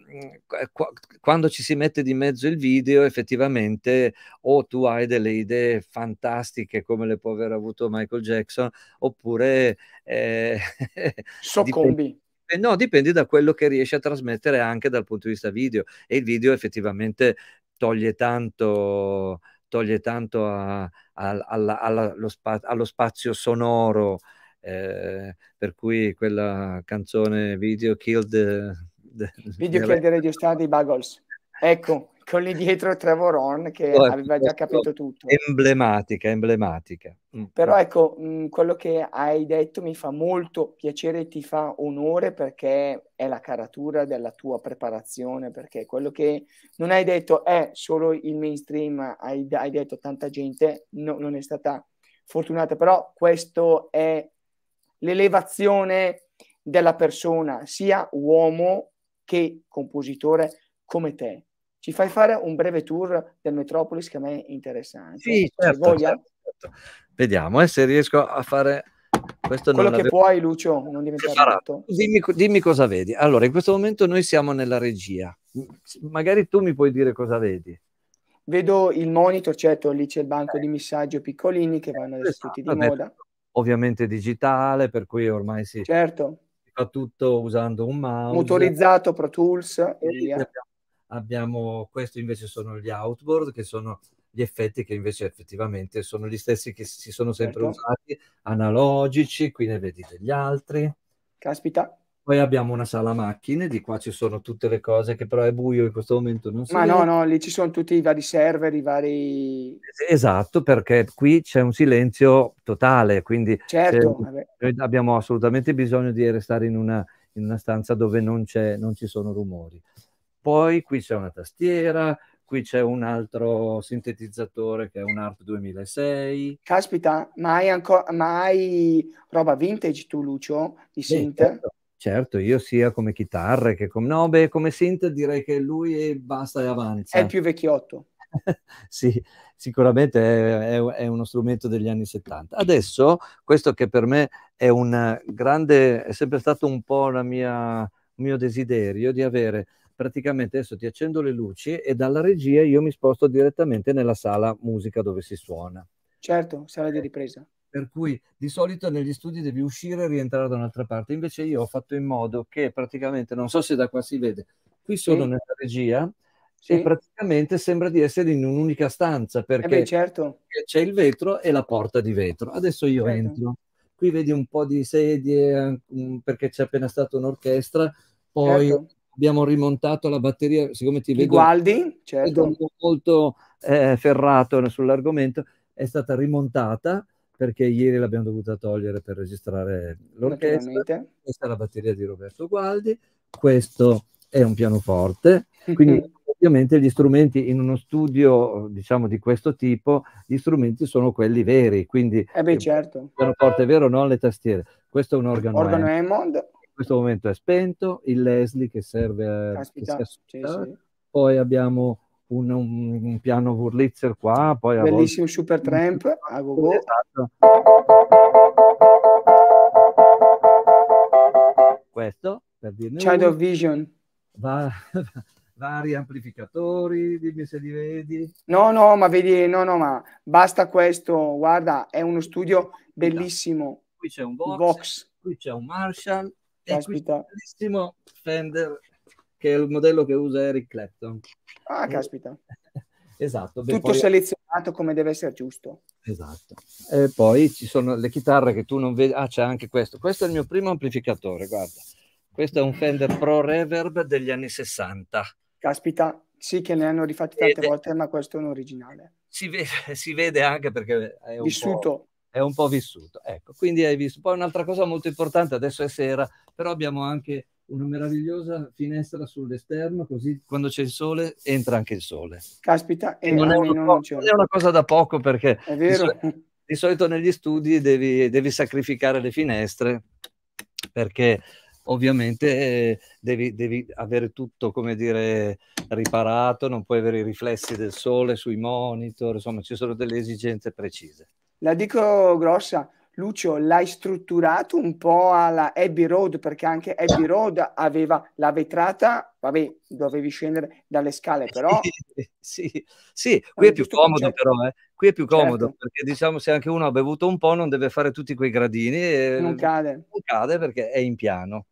qu- quando ci si mette di mezzo il video effettivamente o tu hai delle idee fantastiche come le può aver avuto Michael Jackson oppure eh, soccombi. Dipende, eh, no, dipende da quello che riesci a trasmettere anche dal punto di vista video e il video effettivamente toglie tanto, toglie tanto a, a, alla, alla, spa, allo spazio sonoro eh, per cui quella canzone video Killed eh, Videochiel di Radio Star di Buggles. Ecco, con lì dietro Trevor Horn che oh, aveva già capito tutto. Emblematica, emblematica. Mm. Però ecco, mh, mm, quello che hai detto mi fa molto piacere e ti fa onore perché è la caratura della tua preparazione, perché quello che non hai detto è solo il mainstream, hai, hai detto tanta gente, no, non è stata fortunata, però questo è l'elevazione della persona, sia uomo che compositore come te. Ci fai fare un breve tour del Metropolis che a me interessa interessante. Sì, certo, certo, certo. Vediamo eh, se riesco a fare questo quello che puoi Lucio non diventare dimmi, dimmi, cosa vedi allora in questo momento noi siamo nella regia magari tu mi puoi dire cosa vedi vedo il monitor certo lì c'è il banco di messaggio piccolini che vanno adesso esatto, tutti di moda ovviamente digitale per cui ormai si certo fa tutto usando un mouse. Motorizzato, Pro Tools e via. Abbiamo, abbiamo, questo invece sono gli outboard, che sono gli effetti che invece effettivamente sono gli stessi che si sono sempre certo. usati, analogici, qui ne vedi degli altri. Caspita, poi abbiamo una sala macchine, di qua ci sono tutte le cose che però è buio in questo momento. Non so Ma no, no, lì ci sono tutti i vari server, i vari... Esatto, perché qui c'è un silenzio totale, quindi certo, noi abbiamo assolutamente bisogno di restare in una, in una stanza dove non, non ci sono rumori. Poi qui c'è una tastiera, qui c'è un altro sintetizzatore che è un ARP 2006. Caspita, mai, hai, ancora, roba vintage tu, Lucio, di sì, synth? Certo. Certo, io sia come chitarra che come... No, beh, come synth direi che lui è basta e avanza. È il più vecchiotto. sì, sicuramente è, è, è, uno strumento degli anni 70. Adesso, questo che per me è un grande... è sempre stato un po' il mio desiderio di avere praticamente adesso ti accendo le luci e dalla regia io mi sposto direttamente nella sala musica dove si suona. Certo, sala di ripresa per cui di solito negli studi devi uscire e rientrare da un'altra parte. Invece io ho fatto in modo che praticamente, non so se da qua si vede, qui sono sì. nella regia sì. e praticamente sembra di essere in un'unica stanza perché eh beh, certo. c'è il vetro e la porta di vetro. Adesso io certo. entro. Qui vedi un po' di sedie perché c'è appena stata un'orchestra, poi certo. abbiamo rimontato la batteria, siccome ti vedo, Gualdi, certo. vedo molto eh, ferrato sull'argomento, è stata rimontata perché ieri l'abbiamo dovuta togliere per registrare l'orchestra. Questa è la batteria di Roberto Gualdi, questo è un pianoforte, quindi ovviamente gli strumenti in uno studio diciamo di questo tipo gli strumenti sono quelli veri quindi eh beh, certo. il pianoforte è vero non le tastiere questo è un organo, organo Hammond in questo momento è spento il Leslie che serve a Caspita, che sì, sì. poi abbiamo un, un, un piano Wurlitzer qua, poi a bellissimo volte... Super Tramp a go -go. Esatto. Questo per dirne Child of Vision. Va, vari amplificatori, dimmi se li vedi. No, no, ma vedi, no, no, ma basta questo, guarda, è uno studio esatto. bellissimo. Qui c'è un box, box. qui c'è un Marshall Aspetta. e qui c'è un bellissimo Fender che è il modello che usa Eric Clapton. Ah, eh, caspita. esatto. Beh, Tutto poi... selezionato come deve essere giusto. Esatto. E poi ci sono le chitarre che tu non vedi. Ah, c'è anche questo. Questo è il mio primo amplificatore, guarda. Questo è un Fender Pro Reverb degli anni 60. Caspita, sì che ne hanno rifatti tante Ed... volte, ma questo è un originale. Si vede, si vede anche perché è un vissuto è un po' vissuto. Ecco, quindi hai visto. Poi un'altra cosa molto importante, adesso è sera, però abbiamo anche una meravigliosa finestra sull'esterno, così quando c'è il sole entra anche il sole. Caspita, e eh, non, è, non, non è una cosa da poco perché è vero. Di, solito, di solito negli studi devi, devi, sacrificare le finestre perché ovviamente eh, devi, devi, avere tutto, come dire, riparato, non puoi avere i riflessi del sole sui monitor, insomma ci sono delle esigenze precise. La dico grossa, Lucio, l'hai strutturato un po' alla Abbey Road, perché anche Abbey Road aveva la vetrata, vabbè, dovevi scendere dalle scale, eh, però... sì, sì, qui è più comodo però, eh. qui è più certo. comodo, certo. perché diciamo se anche uno ha bevuto un po' non deve fare tutti quei gradini. E non cade. Non cade perché è in piano.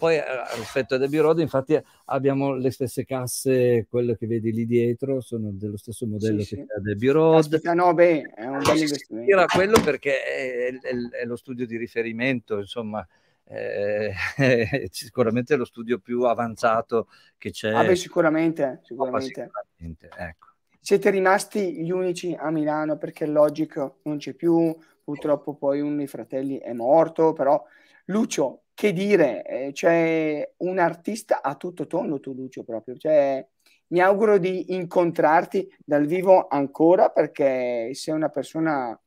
Poi eh, rispetto ad Abbey Road, infatti, abbiamo le stesse casse, quelle che vedi lì dietro sono dello stesso modello sì, che sì. ad Road. Aspetta, no, beh, è un bel investimento. Era quello perché è, è, è, lo studio di riferimento, insomma. È, eh, è sicuramente lo studio più avanzato che c'è. Ah, beh, sicuramente, sicuramente. Opa, sicuramente ecco. Siete rimasti gli unici a Milano perché Logic non c'è più, purtroppo poi uno dei fratelli è morto, però Lucio, che dire, eh, cioè un artista a tutto tondo tu Lucio proprio, cioè, mi auguro di incontrarti dal vivo ancora perché sei una persona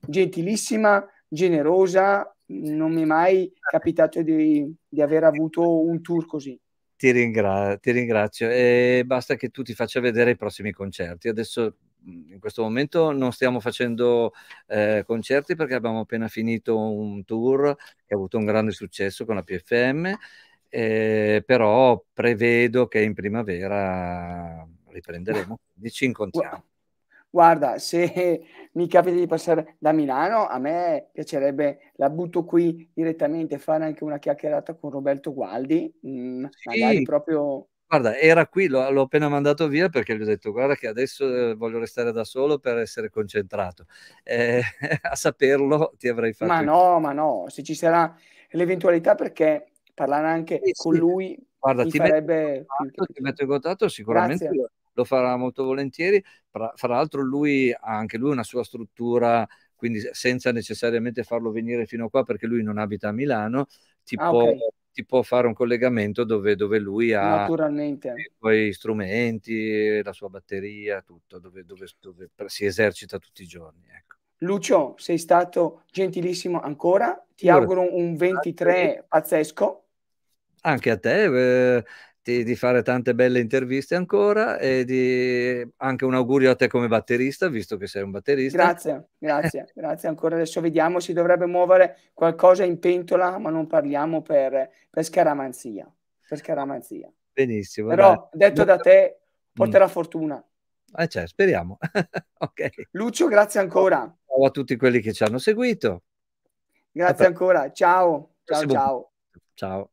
gentilissima, generosa, non mi è mai capitato di, di aver avuto un tour così. Ti, ringra- ti ringrazio e basta che tu ti faccia vedere i prossimi concerti. Adesso Mhmm, in questo momento non stiamo facendo eh, concerti perché abbiamo appena finito un tour che ha avuto un grande successo con la PFM, eh, però prevedo che in primavera riprenderemo, quindi ci incontriamo. Guarda, se mi capita di passare da Milano, a me piacerebbe, la butto qui direttamente, fare anche una chiacchierata con Roberto Gualdi, mh, mhmm, sì. magari proprio Guarda, era qui, l'ho l'ho appena mandato via perché gli ho detto: Guarda, che adesso eh, voglio restare da solo per essere concentrato. Eh, a saperlo ti avrei fatto. Ma no, ma no, se ci sarà l'eventualità, perché parlare anche Sì, con sì. lui Guarda, ti metto, in farebbe. contatto, ti metto in contatto, sicuramente lo, lo farà molto volentieri. Fra, fra l'altro, lui ha anche lui una sua struttura, quindi senza necessariamente farlo venire fino a qua, perché lui non abita a Milano, ti Ah, può, ok ti può fare un collegamento dove, dove lui ha Naturalmente. i suoi strumenti, la sua batteria, tutto, dove, dove, dove si esercita tutti i giorni. Ecco. Lucio, sei stato gentilissimo ancora, ti auguro un 23 pazzesco. Anche a te, eh, di, di, fare tante belle interviste ancora e di, anche un augurio a te come batterista, visto che sei un batterista. Grazie, grazie, grazie ancora. Adesso vediamo, si dovrebbe muovere qualcosa in pentola, ma non parliamo per, per scaramanzia. Per scaramanzia. Benissimo. Però, dai. detto da te, mm. porterà mm. fortuna. Eh, cioè, speriamo. okay. Lucio, grazie ancora. Ciao a tutti quelli che ci hanno seguito. Grazie ancora. Ciao. Ciao, ciao. Ciao.